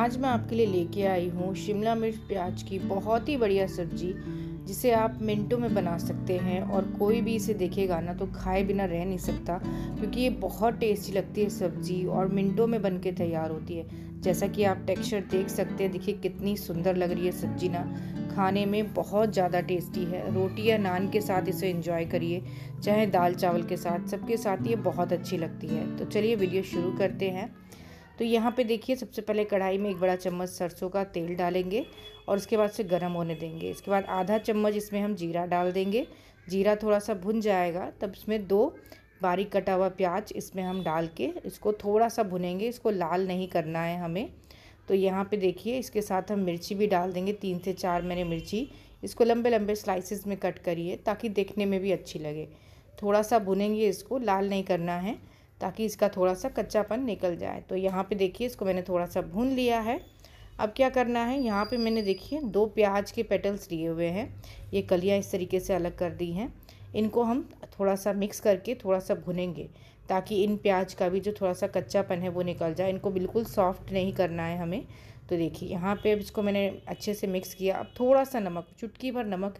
आज मैं आपके लिए लेके आई हूँ शिमला मिर्च प्याज की बहुत ही बढ़िया सब्जी जिसे आप मिनटों में बना सकते हैं और कोई भी इसे देखेगा ना तो खाए बिना रह नहीं सकता क्योंकि ये बहुत टेस्टी लगती है सब्जी और मिनटों में बन के तैयार होती है जैसा कि आप टेक्सचर देख सकते हैं देखिए कितनी सुंदर लग रही है सब्जी ना खाने में बहुत ज़्यादा टेस्टी है रोटी या नान के साथ इसे इंजॉय करिए चाहे दाल चावल के साथ सबके साथ ये बहुत अच्छी लगती है तो चलिए वीडियो शुरू करते हैं तो यहाँ पे देखिए सबसे पहले कढ़ाई में एक बड़ा चम्मच सरसों का तेल डालेंगे और उसके बाद से गर्म होने देंगे इसके बाद आधा चम्मच इसमें हम जीरा डाल देंगे जीरा थोड़ा सा भुन जाएगा तब इसमें दो बारीक कटा हुआ प्याज इसमें हम डाल के इसको थोड़ा सा भुनेंगे इसको लाल नहीं करना है हमें तो यहाँ पे देखिए इसके साथ हम मिर्ची भी डाल देंगे तीन से चार मैंने मिर्ची इसको लंबे लंबे स्लाइसेस में कट करिए ताकि देखने में भी अच्छी लगे थोड़ा सा भुनेंगे इसको लाल नहीं करना है ताकि इसका थोड़ा सा कच्चापन निकल जाए तो यहाँ पे देखिए इसको मैंने थोड़ा सा भून लिया है अब क्या करना है यहाँ पे मैंने देखिए दो प्याज के पेटल्स लिए हुए हैं ये कलियाँ इस तरीके से अलग कर दी हैं इनको हम थोड़ा सा मिक्स करके थोड़ा सा भुनेंगे ताकि इन प्याज का भी जो थोड़ा सा कच्चापन है वो निकल जाए इनको बिल्कुल सॉफ्ट नहीं करना है हमें तो देखिए यहाँ पे अब इसको मैंने अच्छे से मिक्स किया अब थोड़ा सा नमक चुटकी भर नमक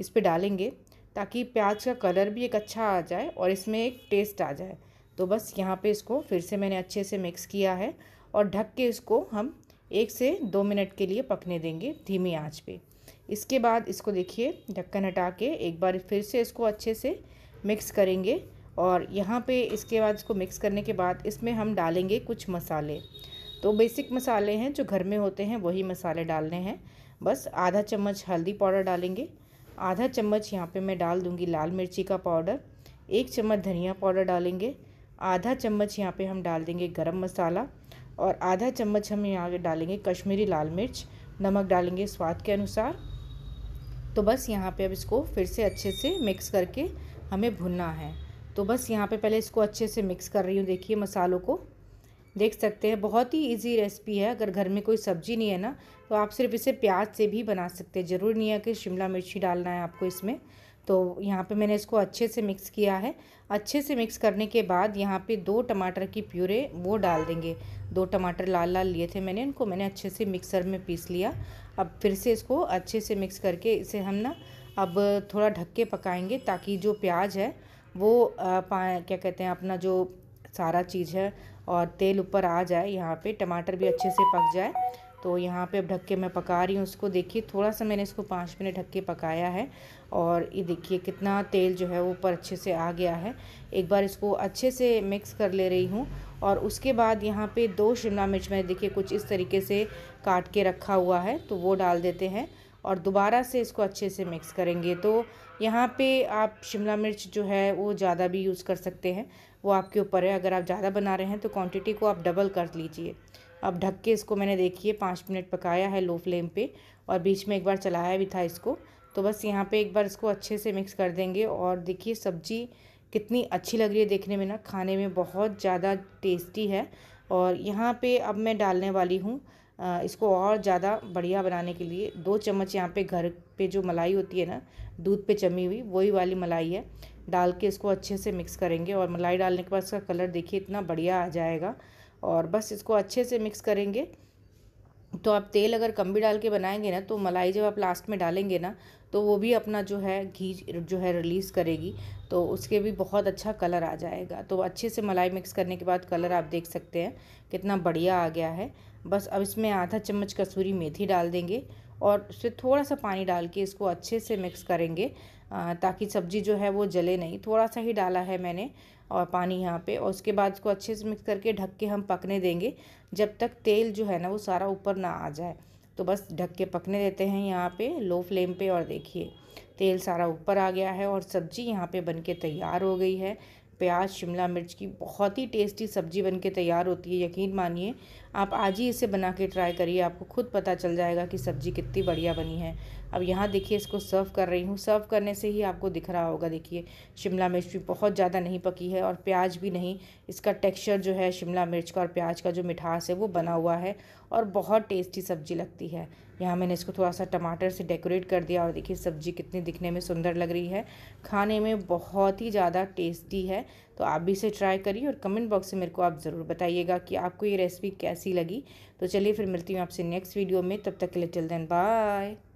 इस पर डालेंगे ताकि प्याज का कलर भी एक अच्छा आ जाए और इसमें एक टेस्ट आ जाए तो बस यहाँ पे इसको फिर से मैंने अच्छे से मिक्स किया है और ढक के इसको हम एक से दो मिनट के लिए पकने देंगे धीमी आंच पे इसके बाद इसको देखिए ढक्कन हटा के एक बार फिर से इसको अच्छे से मिक्स करेंगे और यहाँ पे इसके बाद इसको मिक्स करने के बाद इसमें हम डालेंगे कुछ मसाले तो बेसिक मसाले हैं जो घर में होते हैं वही मसाले डालने हैं बस आधा चम्मच हल्दी पाउडर डालेंगे आधा चम्मच यहाँ पे मैं डाल दूँगी लाल मिर्ची का पाउडर एक चम्मच धनिया पाउडर डालेंगे आधा चम्मच यहाँ पे हम डाल देंगे गरम मसाला और आधा चम्मच हम यहाँ डालेंगे कश्मीरी लाल मिर्च नमक डालेंगे स्वाद के अनुसार तो बस यहाँ पे अब इसको फिर से अच्छे से मिक्स करके हमें भुनना है तो बस यहाँ पे पहले इसको अच्छे से मिक्स कर रही हूँ देखिए मसालों को देख सकते हैं बहुत ही इजी रेसिपी है अगर घर में कोई सब्जी नहीं है ना तो आप सिर्फ इसे प्याज से भी बना सकते हैं ज़रूर नहीं है कि शिमला मिर्ची डालना है आपको इसमें तो यहाँ पे मैंने इसको अच्छे से मिक्स किया है अच्छे से मिक्स करने के बाद यहाँ पे दो टमाटर की प्यूरे वो डाल देंगे दो टमाटर लाल लाल लिए थे मैंने उनको मैंने अच्छे से मिक्सर में पीस लिया अब फिर से इसको अच्छे से मिक्स करके इसे हम ना अब थोड़ा ढक के पकाएंगे ताकि जो प्याज है वो पा क्या कहते हैं अपना जो सारा चीज़ है और तेल ऊपर आ जाए यहाँ पे टमाटर भी अच्छे से पक जाए तो यहाँ पे अब ढक्के मैं पका रही हूँ उसको देखिए थोड़ा सा मैंने इसको पाँच मिनट ढक्के के पकाया है और ये देखिए कितना तेल जो है वो ऊपर अच्छे से आ गया है एक बार इसको अच्छे से मिक्स कर ले रही हूँ और उसके बाद यहाँ पे दो शिमला मिर्च मैंने देखिए कुछ इस तरीके से काट के रखा हुआ है तो वो डाल देते हैं और दोबारा से इसको अच्छे से मिक्स करेंगे तो यहाँ पे आप शिमला मिर्च जो है वो ज़्यादा भी यूज़ कर सकते हैं वो आपके ऊपर है अगर आप ज़्यादा बना रहे हैं तो क्वांटिटी को आप डबल कर लीजिए अब ढक के इसको मैंने देखिए पाँच मिनट पकाया है लो फ्लेम पे और बीच में एक बार चलाया भी था इसको तो बस यहाँ पे एक बार इसको अच्छे से मिक्स कर देंगे और देखिए सब्जी कितनी अच्छी लग रही है देखने में ना खाने में बहुत ज़्यादा टेस्टी है और यहाँ पे अब मैं डालने वाली हूँ इसको और ज़्यादा बढ़िया बनाने के लिए दो चम्मच यहाँ पे घर पे जो मलाई होती है ना दूध पे जमी हुई वही वाली मलाई है डाल के इसको अच्छे से मिक्स करेंगे और मलाई डालने के बाद इसका कलर देखिए इतना बढ़िया आ जाएगा और बस इसको अच्छे से मिक्स करेंगे तो आप तेल अगर कम भी डाल के बनाएंगे ना तो मलाई जब आप लास्ट में डालेंगे ना तो वो भी अपना जो है घी जो है रिलीज़ करेगी तो उसके भी बहुत अच्छा कलर आ जाएगा तो अच्छे से मलाई मिक्स करने के बाद कलर आप देख सकते हैं कितना बढ़िया आ गया है बस अब इसमें आधा चम्मच कसूरी मेथी डाल देंगे और उससे थोड़ा सा पानी डाल के इसको अच्छे से मिक्स करेंगे ताकि सब्जी जो है वो जले नहीं थोड़ा सा ही डाला है मैंने और पानी यहाँ पे और उसके बाद इसको अच्छे से मिक्स करके ढक के हम पकने देंगे जब तक तेल जो है ना वो सारा ऊपर ना आ जाए तो बस ढक के पकने देते हैं यहाँ पे लो फ्लेम पे और देखिए तेल सारा ऊपर आ गया है और सब्जी यहाँ पे बन के तैयार हो गई है प्याज शिमला मिर्च की बहुत ही टेस्टी सब्ज़ी बन के तैयार होती है यकीन मानिए आप आज ही इसे बना के ट्राई करिए आपको खुद पता चल जाएगा कि सब्ज़ी कितनी बढ़िया बनी है अब यहाँ देखिए इसको सर्व कर रही हूँ सर्व करने से ही आपको दिख रहा होगा देखिए शिमला मिर्च भी बहुत ज़्यादा नहीं पकी है और प्याज भी नहीं इसका टेक्स्चर जो है शिमला मिर्च का और प्याज का जो मिठास है वो बना हुआ है और बहुत टेस्टी सब्जी लगती है यहाँ मैंने इसको थोड़ा सा टमाटर से डेकोरेट कर दिया और देखिए सब्जी कितनी दिखने में सुंदर लग रही है खाने में बहुत ही ज़्यादा टेस्टी है तो आप भी इसे ट्राई करिए और कमेंट बॉक्स में मेरे को आप ज़रूर बताइएगा कि आपको ये रेसिपी कैसी लगी तो चलिए फिर मिलती हूँ आपसे नेक्स्ट वीडियो में तब तक के लिए चल देन बाय